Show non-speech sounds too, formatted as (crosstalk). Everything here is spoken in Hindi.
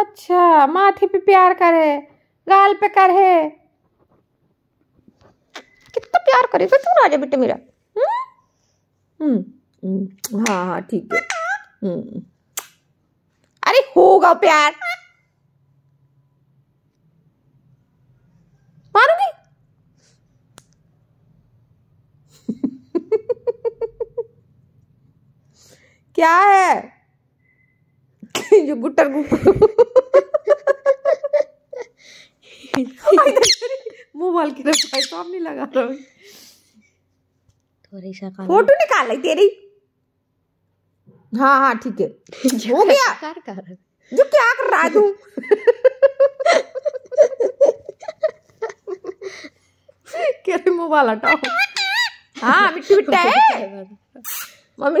अच्छा माथे पे प्यार करे गाल पे करे कितना प्यार करेगा तू राजा बेटे मेरा हम्म? हम्म, हम्म हाँ हाँ ठीक है हम्म। अरे होगा प्यार (laughs) क्या है (laughs) जो गुटर (laughs) मोबाइल की तरफ नहीं लगा रहा हूँ फोटो निकाल लाई तेरी हाँ हाँ ठीक है हो (laughs) गया कर कर जो क्या कर रहा तू कह रही मोबाइल हटाओ हाँ मिट्टी मिट्टी है मम्मी